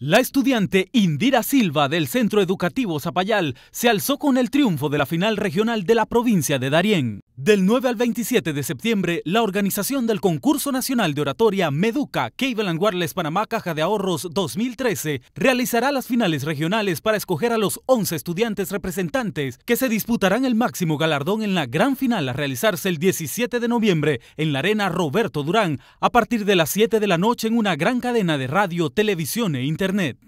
La estudiante Indira Silva del Centro Educativo Zapayal se alzó con el triunfo de la final regional de la provincia de Darién. Del 9 al 27 de septiembre, la organización del Concurso Nacional de Oratoria Meduca Cable and Wireless Panamá Caja de Ahorros 2013 realizará las finales regionales para escoger a los 11 estudiantes representantes que se disputarán el máximo galardón en la gran final a realizarse el 17 de noviembre en la Arena Roberto Durán a partir de las 7 de la noche en una gran cadena de radio, televisión e internet.